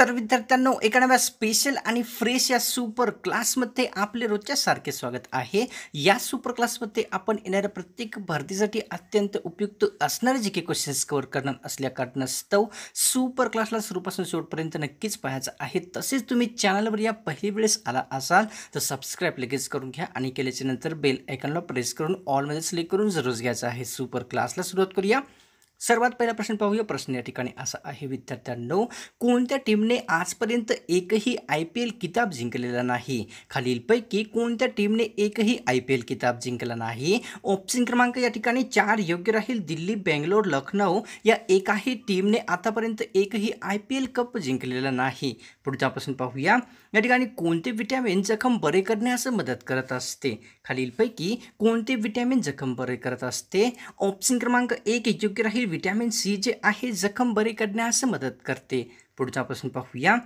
तर विद्यार्थ्यांनो एका नव्या स्पेशल आणि फ्रेश या सुपर क्लासमध्ये आपले रोजच्या सारखे स्वागत आहे या सुपर क्लासमध्ये आपण येणाऱ्या प्रत्येक भरतीसाठी अत्यंत उपयुक्त असणारे जे काही क्वेश्चन्स कवर करणार असल्या कारणास्तव सुपर क्लासला सुरूपासून शेवटपर्यंत नक्कीच पाहायचं आहे तसेच तुम्ही चॅनलवर या पहिली वेळेस आला असाल तर सबस्क्राईब लगेच करून घ्या आणि केल्याच्या नंतर बेल आयकॉनला प्रेस करून ऑलमध्ये सिलेक्ट करून जरूर घ्यायचं आहे सुपर क्लासला सुरुवात करूया सर्वात पहिला प्रश्न पाहूया प्रश्न या ठिकाणी असा आहे विद्यार्थ्यांनो कोणत्या टीमने आजपर्यंत एकही आय पी एल किताब जिंकलेला नाही खालीलपैकी कोणत्या टीमने एकही आय पी एल किताब जिंकला नाही ऑप्शन क्रमांक या ठिकाणी चार योग्य राहील दिल्ली बेंगलोर लखनौ या एकाही टीमने आतापर्यंत एकही आय पी एल कप जिंकलेला नाही पुढचा प्रश्न पाहूया या ठिकाणी कोणते विटॅमिन जखम बरे करण्यास मदत करत असते खालीलपैकी कोणते विटॅमिन जखम बरे करत असते ऑप्शन क्रमांक एक योग्य राहील व्हिटॅमिन सी जे आहे जखम बरे करण्यास मदत करते पुढचा प्रश्न पाहूया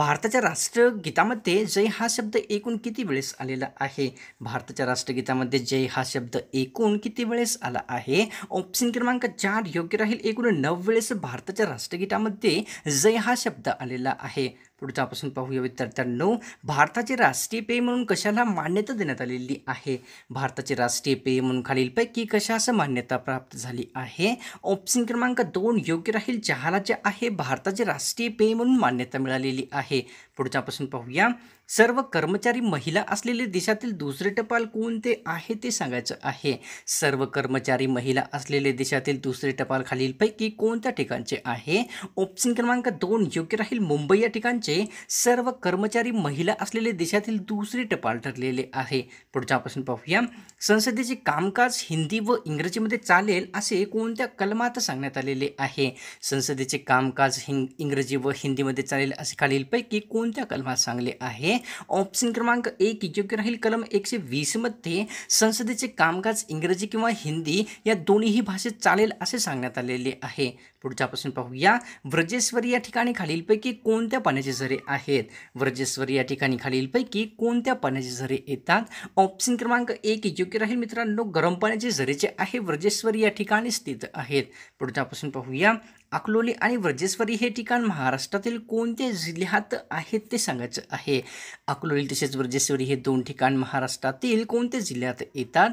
भारताच्या राष्ट्रगीतामध्ये जय हा शब्द एकूण किती वेळेस आलेला आहे भारताच्या राष्ट्रगीतामध्ये जय हा शब्द एकूण किती वेळेस आला आहे ऑप्शन क्रमांक चार योग्य राहील एकूण नऊ वेळेस भारताच्या राष्ट्रगीतामध्ये जय हा शब्द आलेला आहे पुढचा आपण पाहूया विद्यार्थ्यांनो भारताचे राष्ट्रीय पेय म्हणून कशाला मान्यता देण्यात आलेली आहे भारताचे राष्ट्रीय पेय म्हणून खालीलपैकी असं मान्यता प्राप्त झाली आहे ऑप्शन क्रमांक दोन योग्य राहील चहाला जे आहे भारताचे राष्ट्रीय पेय म्हणून मान्यता मिळालेली आहे पुढचा प्रश्न पाहूया सर्व कर्मचारी महिला असलेले देशातील दुसरे टपाल कोणते आहे ते सांगायचं आहे सर्व कर्मचारी महिला असलेले देशातील दुसरे टपाल खालीलपैकी कोणत्या ठिकाणचे आहे ऑप्शन क्रमांक दोन योग्य राहील मुंबई या ठिकाणचे सर्व कर्मचारी महिला असलेले देशातील दुसरे टपाल ठरलेले आहे पुढचा प्रश्न पाहूया संसदेचे कामकाज हिंदी व इंग्रजीमध्ये चालेल असे कोणत्या कलमात सांगण्यात आलेले आहे संसदेचे कामकाज हिंग इंग्रजी व हिंदीमध्ये चालेल असे खालीलपैकी कोण कोणत्या कलमात सांगले आहे ऑप्शन क्रमांक एक योग्य राहील कलम एकशे वीसमध्ये संसदेचे कामकाज इंग्रजी किंवा हिंदी या दोन्हीही भाषेत चालेल असे सांगण्यात आलेले आहे पुढचा प्रश्न पाहूया व्रजेश्वरी या ठिकाणी खालीलपैकी कोणत्या पाण्याचे झरे आहेत व्रजेश्वरी या ठिकाणी खालीलपैकी कोणत्या पाण्याचे झरे येतात ऑप्शन क्रमांक एक योग्य राहील मित्रांनो गरम पाण्याचे झरे जे आहे व्रजेश्वरी या ठिकाणी स्थित आहेत पुढचा प्रश्न पाहूया अकलोली आणि व्रजेश्वरी हे ठिकाण महाराष्ट्रातील कोणत्या जिल्ह्यात आहेत ते सांगायचं आहे अकलोली तसेच व्रजेश्वरी हे दोन ठिकाण महाराष्ट्रातील कोणत्या जिल्ह्यात येतात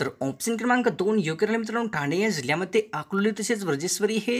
तर ऑप्शन क्रमांक दोन योग्य राहिले मित्रांनो ठाणे या जिल्ह्यामध्ये अकलोली तसेच व्रजेश्वरी हे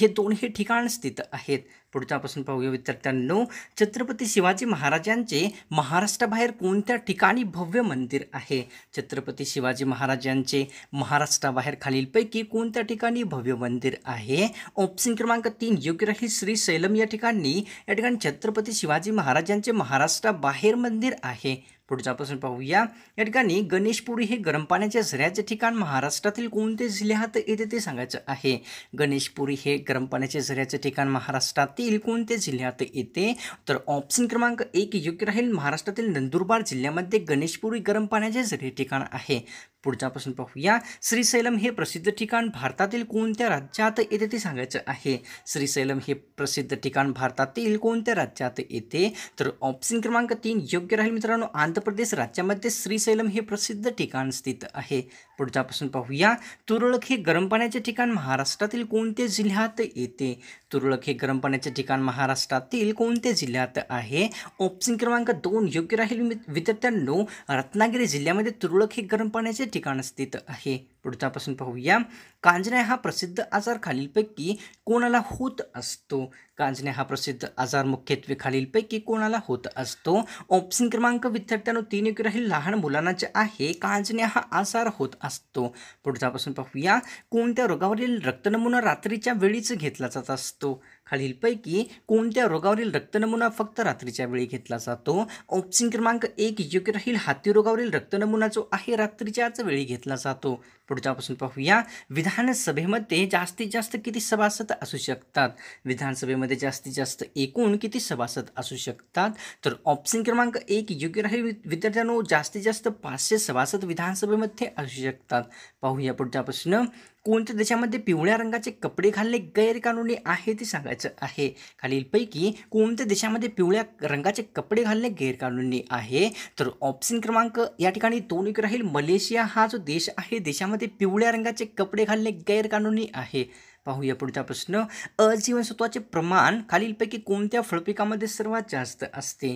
हे दोन हे ठिकाण स्थित आहेत पुढच्यापासून पाहूया विद्यार्थ्यांनो छत्रपती शिवाजी महाराजांचे महाराष्ट्राबाहेर कोणत्या ठिकाणी भव्य मंदिर आहे छत्रपती शिवाजी महाराजांचे महाराष्ट्राबाहेर खालीलपैकी कोणत्या ठिकाणी भव्य मंदिर आहे ऑप्शन क्रमांक तीन योग्य राहील श्री सैलम या ठिकाणी या ठिकाणी छत्रपती शिवाजी महाराजांचे महाराष्ट्राबाहेर मंदिर आहे पुढचा प्रश्न पाहूया या ठिकाणी गणेशपुरी हे गरम पाण्याच्या झऱ्याचे ठिकाण महाराष्ट्रातील कोणते जिल्ह्यात येते ते सांगायचं आहे गणेशपुरी हे गरम पाण्याचे झऱ्याचे ठिकाण महाराष्ट्रातील कोणते जिल्ह्यात येते तर ऑप्शन क्रमांक एक योग्य राहील महाराष्ट्रातील नंदुरबार जिल्ह्यामध्ये गणेशपुरी गरम पाण्याचे झरे ठिकाण आहे पुढचा प्रश्न पाहूया श्रीसैलम हे प्रसिद्ध ठिकाण भारतातील कोणत्या राज्यात येते ते सांगायचं आहे श्रीशैलम हे प्रसिद्ध ठिकाण भारतातील कोणत्या राज्यात येते तर ऑप्शन क्रमांक तीन योग्य राहील मित्रांनो आंध्र प्रदेश राज्यामध्ये श्रीशैलम हे प्रसिद्ध ठिकाण स्थित आहे पुढच्यापासून पाहूया तुरळक हे गरम पाण्याचे ठिकाण महाराष्ट्रातील कोणत्या जिल्ह्यात येते तुरळक हे गरम पाण्याचे ठिकाण महाराष्ट्रातील कोणत्या जिल्ह्यात आहे ऑप्शन क्रमांक दोन योग्य राहील विद्यार्थ्यांनो रत्नागिरी जिल्ह्यामध्ये तुरळक हे गरम पाण्याचे ठिकाण स्थित आहे पुढच्यापासून पाहूया कांजण्या हा प्रसिद्ध आजार खालीलपैकी कोणाला होत असतो कांजण्या हा प्रसिद्ध आजार मुख्यत्वे खालीलपैकी कोणाला होत असतो ऑप्शन क्रमांक विद्यार्थ्यांना तीन एक राहील लहान मुलांना आहे कांजण्या हा आजार होत असतो पुढच्यापासून पाहूया कोणत्या रोगावरील नमुना रात्रीच्या वेळीच घेतला जात असतो खालीलपैकी कोणत्या रोगावरील रक्त नमुना फक्त रात्रीच्या वेळी घेतला जातो ऑप्शन क्रमांक एक योग्य राहील हाती रोगावरील रक्त नमुना जो आहे रात्रीच्याच वेळी घेतला जातो पुढच्यापासून पाहूया विधानसभेमध्ये जास्तीत जास्त किती सभासद असू शकतात विधानसभेमध्ये जास्तीत जास्त एकूण किती सभासद असू शकतात तर ऑप्शन क्रमांक एक योग्य राहील विद्यार्थ्यांनो जास्तीत जास्त पाचशे सभासद विधानसभेमध्ये असू शकतात पाहूया पुढचा प्रश्न कोणत्या देशामध्ये पिवळ्या रंगाचे कपडे घालणे गैरकानूनी आहे ते सांगा करायचं आहे खालीलपैकी कोणत्या देशामध्ये पिवळ्या रंगाचे कपडे घालणे गैरकानूनी आहे तर ऑप्शन क्रमांक या ठिकाणी दोन एक राहील मलेशिया हा जो देश आहे देशामध्ये पिवळ्या रंगाचे कपडे घालणे गैरकानूनी आहे पाहूया पुढचा प्रश्न अजीवनसत्वाचे प्रमाण खालीलपैकी कोणत्या फळपिकामध्ये सर्वात जास्त असते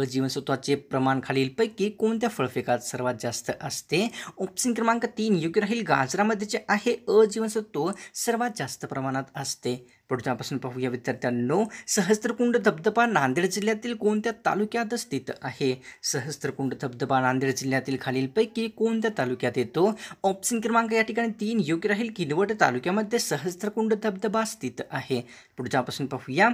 अजीवनसत्वाचे प्रमाण खालीलपैकी कोणत्या फळपिकात सर्वात जास्त असते ऑप्शन क्रमांक तीन योग्य राहील गाजरामध्ये जे आहे अजीवनसत्व सर्वात जास्त प्रमाणात असते पुढचा प्रश्न पाहूया विद्यार्थ्यांनो सहस्त्रकुंड धबधबा नांदेड जिल्ह्यातील कोणत्या तालुक्यात स्थित आहे सहस्त्रकुंड धबधबा नांदेड जिल्ह्यातील खालीलपैकी कोणत्या तालुक्यात येतो ऑप्शन क्रमांक या ठिकाणी तीन योग्य राहील किनवट तालुक्यामध्ये सहस्त्रकुंड धबधबा स्थित आहे पुढचा प्रश्न पाहूया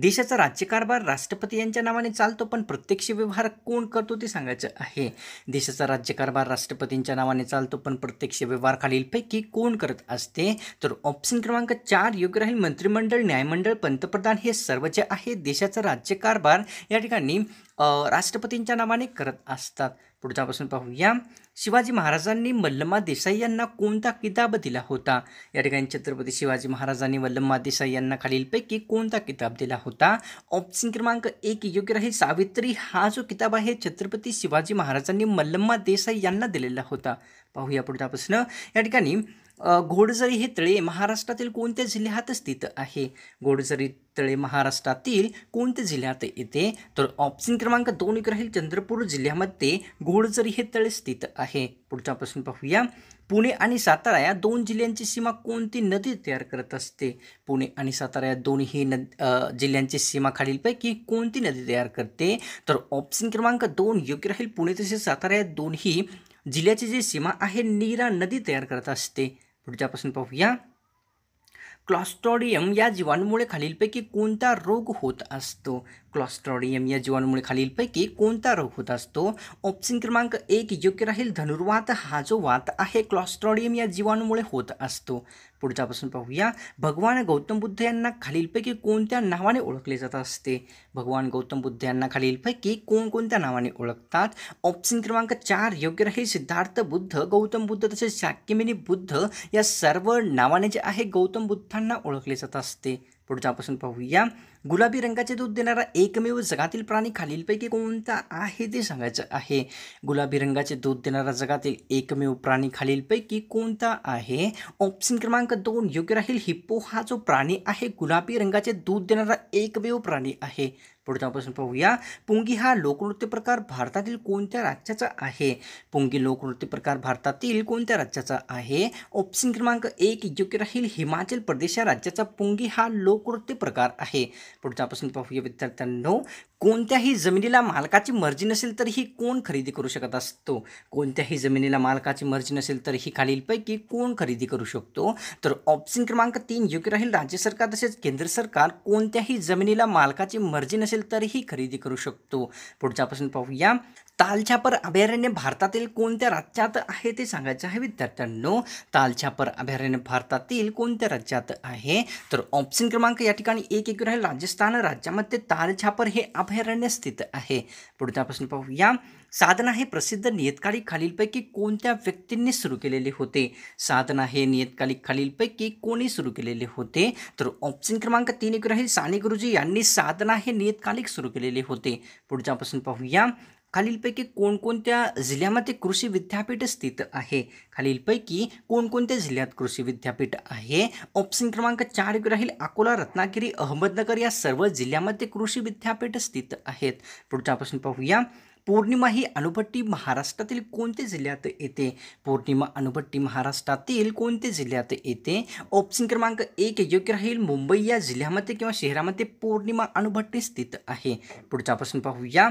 देशाचा राज्यकारभार राष्ट्रपती यांच्या नावाने चालतो पण प्रत्यक्ष व्यवहार कोण करतो ते सांगायचं आहे देशाचा राज्यकारभार राष्ट्रपतींच्या नावाने चालतो पण प्रत्यक्ष व्यवहार खालीलपैकी कोण करत असते तर ऑप्शन क्रमांक चार योग्य राहील मंत्रिमंडळ न्यायमंडळ पंतप्रधान हे सर्व जे आहे देशाचा राज्यकारभार या ठिकाणी राष्ट्रपतींच्या नावाने करत असतात पुढचा प्रश्न पाहूया शिवाजी महाराजांनी मल्लमा देसाई यांना कोणता किताब दिला होता या ठिकाणी छत्रपती शिवाजी महाराजांनी मल्लमा देसाई यांना खालीलपैकी कोणता किताब दिला होता ऑप्शन क्रमांक एक योग्य राहील सावित्री हा जो किताब आहे छत्रपती शिवाजी महाराजांनी मल्लमा देसाई यांना दिलेला होता पाहूया पुढचा प्रश्न या ठिकाणी घोडजरी हे तळे महाराष्ट्रातील कोणत्या जिल्ह्यात स्थित आहे घोडजरी तळे महाराष्ट्रातील कोणत्या जिल्ह्यात येते तर ऑप्शन क्रमांक दोन एक राहील चंद्रपूर जिल्ह्यामध्ये घोडजरी हे तळे स्थित आहे पुढचा प्रश्न पाहूया पुणे आणि सातारा या दोन जिल्ह्यांची सीमा कोणती नदी तयार करत असते पुणे आणि सातारा या दोन्ही नद जिल्ह्यांची सीमा खालीलपैकी कोणती नदी तयार करते तर ऑप्शन क्रमांक दोन योग्य राहील पुणे तसेच सातारा या दोन्ही जिल्ह्याची जी सीमा आहे नीरा नदी तयार करत असते पुढच्या प्रश्न पाहूया क्लॉस्टॉडियम या जीवाणूमुळे खालीलपैकी कोणता रोग होत असतो क्लॉस्ट्रॉडियम या जीवाणूमुळे खालीलपैकी कोणता रोग होत असतो ऑप्शन क्रमांक एक योग्य राहील धनुर्वात हा जो वात आहे क्लॉस्ट्रॉडियम या जीवाणूमुळे होत असतो पुढच्यापासून प्रश्न पाहूया भगवान गौतम बुद्ध यांना खालीलपैकी कोणत्या नावाने ओळखले जात असते भगवान गौतम बुद्ध यांना खालीलपैकी कोणकोणत्या नावाने ओळखतात ऑप्शन क्रमांक चार योग्य राहील सिद्धार्थ बुद्ध गौतम बुद्ध तसेच शाक्यमिनी बुद्ध या सर्व नावाने जे आहे गौतम बुद्धांना ओळखले जात असते पुढचा प्रश्न पाहूया गुलाबी रंगाचे दूध देणारा एकमेव जगातील प्राणी खालीलपैकी कोणता आहे ते सांगायचं आहे गुलाबी रंगाचे दूध देणारा जगातील एकमेव प्राणी खालीलपैकी कोणता आहे ऑप्शन क्रमांक दोन योग्य राहील हिप्पो हा जो प्राणी आहे गुलाबी रंगाचे दूध देणारा एकमेव प्राणी आहे पुढचा प्रश्न पाहूया पुंगी हा लोकनृत्य प्रकार भारतातील कोणत्या राज्याचा आहे पुंगी लोकनृत्य प्रकार भारतातील कोणत्या राज्याचा आहे ऑप्शन क्रमांक एक योग्य राहील हिमाचल प्रदेश या राज्याचा पुंगी हा लोकनृत्य प्रकार आहे पुढचा प्रश्न पाहूया विद्यार्थ्यांनो कोणत्याही जमिनीला मालकाची मर्जी नसेल तरीही कोण खरेदी करू शकत असतो कोणत्याही जमिनीला मालकाची मर्जी नसेल तर ही खालीलपैकी कोण खरेदी करू शकतो तर ऑप्शन क्रमांक तीन योग्य राहील राज्य सरकार तसेच केंद्र सरकार कोणत्याही जमिनीला मालकाची मर्जी नसेल तरीही खरेदी करू शकतो पुढचा प्रश्न पाहूया तालछापर अभयारण्य भारतातील कोणत्या राज्यात आहे ते सांगायचं आहे विद्यार्थ्यांनो तालछापर अभयारण्य भारतातील कोणत्या राज्यात आहे तर ऑप्शन क्रमांक या ठिकाणी एक एक आहे राजस्थान राज्यामध्ये तालछापर हे अभयारण्य स्थित आहे पुढचा प्रश्न पाहूया साधना हे प्रसिद्ध नियतकालिक खालीलपैकी कोणत्या व्यक्तींनी सुरू केलेले होते साधना हे नियतकालिक खालीलपैकी कोणी सुरू केलेले होते तर ऑप्शन क्रमांक तीन एक आहे साने गुरुजी यांनी साधना हे नियतकालिक सुरू केलेले होते पुढच्या प्रश्न पाहूया खालीलपैकी कोणकोणत्या जिल्ह्यामध्ये कृषी विद्यापीठ स्थित आहे खालीलपैकी कोणकोणत्या जिल्ह्यात कृषी विद्यापीठ आहे ऑप्शन क्रमांक चार राहील अकोला रत्नागिरी अहमदनगर या सर्व जिल्ह्यामध्ये कृषी विद्यापीठ स्थित आहेत पुढचा प्रश्न पाहूया पौर्णिमा ही अणुभट्टी महाराष्ट्रातील कोणत्या जिल्ह्यात येते पौर्णिमा अणुभट्टी महाराष्ट्रातील कोणत्या जिल्ह्यात येते ऑप्शन क्रमांक एक योग्य राहील मुंबई या जिल्ह्यामध्ये किंवा शहरामध्ये पौर्णिमा अणुभट्टी स्थित आहे पुढचा प्रश्न पाहूया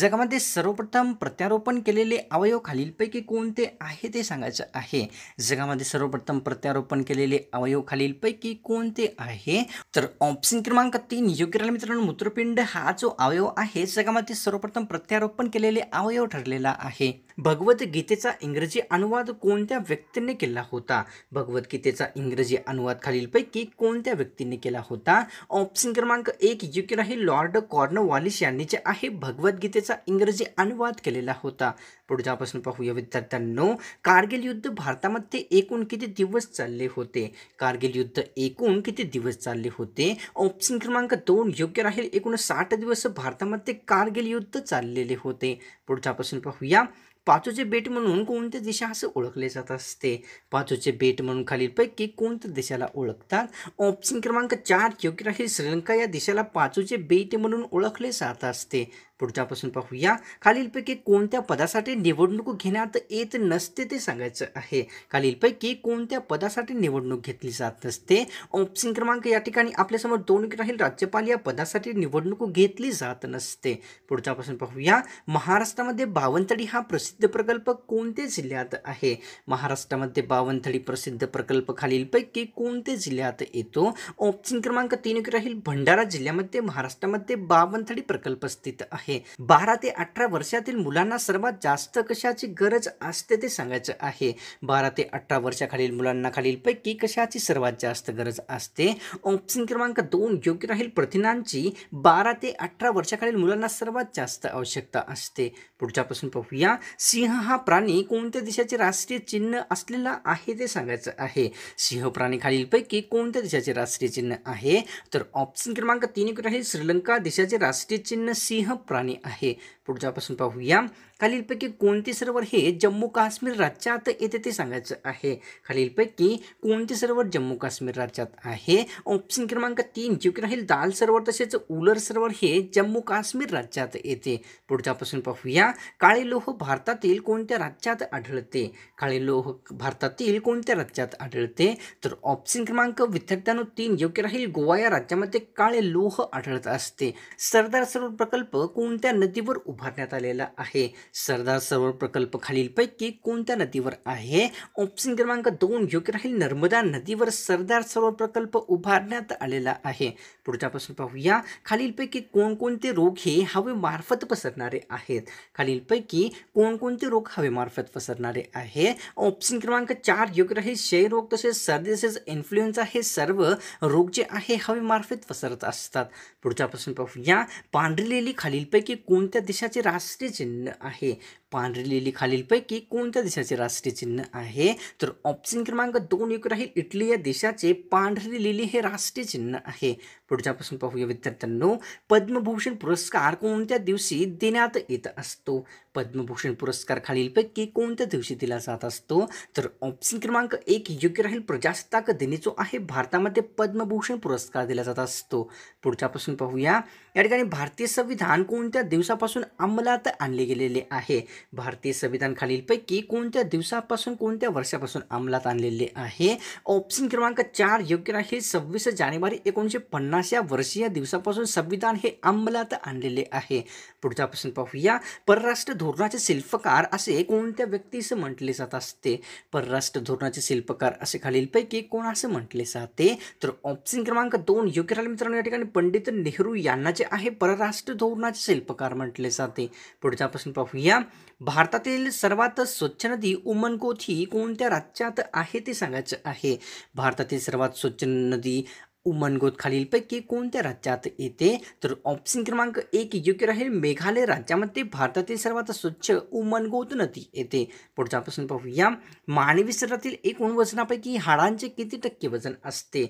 जगामध्ये सर्वप्रथम प्रत्यारोपण केलेले अवयव खालीलपैकी कोणते आहे ते सांगायचं आहे जगामध्ये सर्वप्रथम प्रत्यारोपण केलेले अवयव खालीलपैकी कोणते आहे तर ऑप्शन क्रमांक तीन योग्य राहिला मित्रांनो मूत्रपिंड हा जो अवयव आहे जगामध्ये सर्वप्रथम प्रत्यारोपण केलेले अवयव ठरलेला आहे भगवद्गीतेचा इंग्रजी अनुवाद कोणत्या व्यक्तीने केला होता भगवद्गीतेचा इंग्रजी अनुवाद खालीलपैकी कोणत्या व्यक्तीने केला होता ऑप्शन क्रमांक एक योग्य राहील लॉर्ड कॉर्नवॉलिस यांनी जे आहे भगवद्गीतेचा इंग्रजी अनुवाद केलेला होता पुढच्यापासून पाहूया विद्यार्थ्यांनो कारगिल युद्ध भारतामध्ये एकूण किती दिवस चालले होते कारगिल युद्ध एकूण किती दिवस चालले होते ऑप्शन क्रमांक दोन योग्य राहील एकूण साठ दिवस भारतामध्ये कारगिल युद्ध चाललेले होते पुढच्यापासून पाहूया पाचोचे बेट म्हणून कोणत्या दिशा असं ओळखले जात असते पाचोचे बेट म्हणून खालीलपैकी कोणत्या देशाला ओळखतात ऑप्शन क्रमांक चार योग्य राहील श्रीलंका या देशाला पाचोचे बेट म्हणून ओळखले जात असते पुढच्यापासून पाहूया खालीलपैकी कोणत्या पदासाठी निवडणूक घेण्यात येत नसते ते सांगायचं आहे खालीलपैकी कोणत्या पदासाठी निवडणूक घेतली जात नसते ऑप्शन क्रमांक या ठिकाणी आपल्यासमोर दोन राहील राज्यपाल या पदासाठी निवडणूक घेतली जात नसते पुढच्यापासून पाहूया महाराष्ट्रामध्ये बावनथडी हा प्रसिद्ध प्रकल्प कोणत्या जिल्ह्यात आहे महाराष्ट्रामध्ये बावनथडी प्रसिद्ध प्रकल्प खालीलपैकी कोणत्या जिल्ह्यात येतो ऑप्शन क्रमांक तीन राहील भंडारा जिल्ह्यामध्ये महाराष्ट्रामध्ये बावनथडी प्रकल्प स्थित आहे आहे बारा ते अठरा वर्षातील मुलांना सर्वात जास्त कशाची गरज असते ते सांगायचं आहे बारा ते अठरा वर्षाखालील मुलांना खालील पैकी कशाची सर्वात जास्त गरज असते ऑप्शन क्रमांक दोन योग्य राहील प्रथिनांची बारा ते अठरा वर्षाखालील मुलांना सर्वात जास्त आवश्यकता असते पुढच्यापासून पाहूया सिंह हा प्राणी कोणत्या देशाचे राष्ट्रीय चिन्ह असलेला आहे ते सांगायचं आहे सिंह प्राणी खालीलपैकी कोणत्या देशाचे राष्ट्रीय चिन्ह आहे तर ऑप्शन क्रमांक तीन आहे श्रीलंका देशाचे राष्ट्रीय चिन्ह सिंह प्राणी आहे पुढच्यापासून पाहूया खालीलपैकी कोणते सरोवर हे जम्मू काश्मीर राज्यात येते ते सांगायचं आहे खालीलपैकी कोणते सरोवर जम्मू काश्मीर राज्यात आहे ऑप्शन क्रमांक तीन जे की राहील दाल सरोवर तसेच उलर सरोवर हे जम्मू काश्मीर राज्यात येते पुढच्यापासून पाहूया काळे लोह भारतातील कोणत्या राज्यात आढळते काळे लोह भारतातील कोणत्या राज्यात आढळते तर ऑप्शन क्रमांक विद्यार्थ्यानो तीन योग्य राहील गोवा या राज्यामध्ये काळे लोह आढळत असते सरदार सरोवर प्रकल्प कोणत्या नदीवर उभारण्यात आलेला आहे सरदार सरोवर प्रकल्प खालीलपैकी कोणत्या नदीवर आहे ऑप्शन क्रमांक दोन योग्य राहील नर्मदा नदीवर सरदार सरोवर प्रकल्प उभारण्यात आलेला आहे पुढच्या प्रश्न पाहूया खालीलपैकी कोणकोणते रोग हे हवेमार्फत पसरणारे आहेत खालीलपैकी कोणकोणते रोग हवेमार्फत पसरणारे आहे ऑप्शन क्रमांक चार योग्य राहील क्षयरोग तसेच सर्दी तसेच इन्फ्लुएन्झा हे सर्व रोग जे आहे हवेमार्फत पसरत असतात पुढचा प्रश्न पाहूया पांढरलेली खालीलपैकी कोणत्या देशाचे राष्ट्रीय चिन्ह आहे Okay. पांढरी लिली खालीलपैकी कोणत्या देशाचे राष्ट्रीय चिन्ह आहे तर ऑप्शन क्रमांक दोन एक राहील इटली या देशाचे पांढरी लिली हे राष्ट्रीय चिन्ह आहे पुढच्यापासून पाहूया विद्यार्थ्यांनो पद्मभूषण पुरस्कार कोणत्या दिवशी देण्यात येत असतो पद्मभूषण पुरस्कार खालीलपैकी कोणत्या दिवशी दिला जात असतो तर ऑप्शन क्रमांक एक योग्य राहील प्रजासत्ताक दिनी जो आहे भारतामध्ये पद्मभूषण पुरस्कार दिला जात असतो पुढच्यापासून पाहूया या ठिकाणी भारतीय संविधान कोणत्या दिवसापासून अंमलात आणले गेलेले आहे भारतीय संविधान खालीलपैकी कोणत्या दिवसापासून कोणत्या वर्षापासून अंमलात आणलेले आहे ऑप्शन क्रमांक चार योग्य राहील सव्वीस जानेवारी एकोणीसशे पन्नास या वर्षीय दिवसापासून संविधान हे अंमलात आणलेले आहे पुढचा प्रश्न पाहूया परराष्ट्र धोरणाचे शिल्पकार असे कोणत्या व्यक्तीस म्हटले जात असते परराष्ट्र धोरणाचे शिल्पकार असे खालीलपैकी कोण असं म्हटले जाते तर ऑप्शन क्रमांक दोन योग्य राहील मित्रांनो या ठिकाणी पंडित नेहरू यांना जे आहे परराष्ट्र धोरणाचे शिल्पकार म्हटले जाते पुढचा प्रश्न पाहूया भारतातील सर्वात स्वच्छ नदी उमनकोथी कोणत्या राज्यात आहे ते सांगायचं आहे भारतातील सर्वात स्वच्छ नदी उमनगोत खालीलपैकी कोणत्या राज्यात येते तर ऑप्शन क्रमांक एक योग्य राहील मेघालय राज्यामध्ये भारतातील सर्वात स्वच्छ उमनगोत नदी येते पुढचा प्रश्न पाहूया मानवी शरीरातील एकूण वजनापैकी हाडांचे किती टक्के वजन असते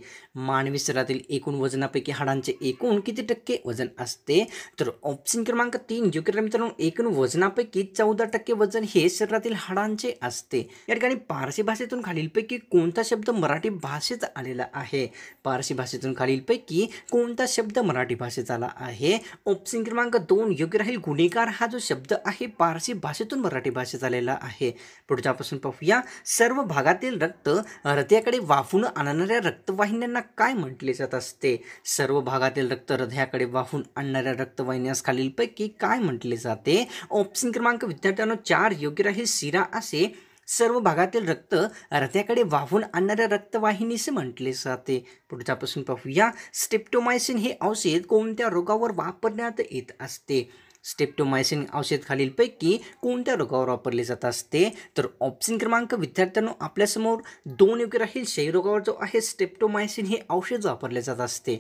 मानवी शरीरातील एकूण वजनापैकी हाडांचे एकूण किती टक्के वजन असते तर ऑप्शन क्रमांक तीन योग्य राहील मित्रांनो एकूण वजनापैकी चौदा टक्के वजन हे शरीरातील हाडांचे असते या ठिकाणी पारसी भाषेतून खालीलपैकी कोणता शब्द मराठी भाषेत आलेला आहे पारसी भाषेतून खालीलपैकी कोणता शब्द मराठी भाषेत आला आहे ऑप्शन क्रमांक दोन योग्य राहील गुन्हेगार हा जो शब्द आहे पारसी भाषेतून मराठी भाषेत आलेला आहे पुढच्यापासून पाहूया सर्व भागातील रक्त हृदयाकडे वाहून आणणाऱ्या रक्तवाहिन्यांना काय म्हटले जात असते सर्व भागातील रक्त हृदयाकडे वाहून आणणाऱ्या रक्तवाहिन्यास खालीलपैकी काय म्हटले जाते ऑप्शन क्रमांक विद्यार्थ्यांना चार योग्य राहील शिरा असे सर्व भागातील रक्त हृदयाकडे वाहून आणणाऱ्या रक्तवाहिनीसे म्हटले जाते पुढच्यापासून प्रश्न पाहूया स्टेप्टोमायसिन हे औषध कोणत्या रोगावर वापरण्यात येत असते स्टेप्टोमायसिन औषध खालीलपैकी कोणत्या रोगावर वापरले जात असते तर ऑप्शन क्रमांक विद्यार्थ्यांनो आपल्यासमोर दोन योग्य राहील क्षयरोगावर जो आहे स्टेप्टोमायसिन हे औषध वापरले जात असते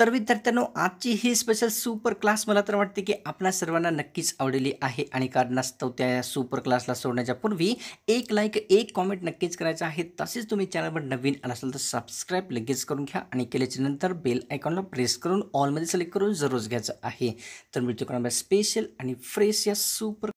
तर विद्यार्थ्यांनो आजची ही स्पेशल सुपर क्लास मला तर वाटते की आपल्या सर्वांना नक्कीच आवडलेली आहे आणि कारणास्तव त्या सुपर क्लासला सोडण्याच्या पूर्वी एक लाईक एक कॉमेंट नक्कीच करायचं आहे तसेच तुम्ही चॅनलवर नवीन आला असाल तर सबस्क्राईब लगेच करून घ्या आणि केल्याच्या नंतर बेल आयकॉनला प्रेस करून ऑलमध्ये सिलेक्ट करून जरूर घ्यायचं आहे तर मी स्पेशल आणि फ्रेश या सुपर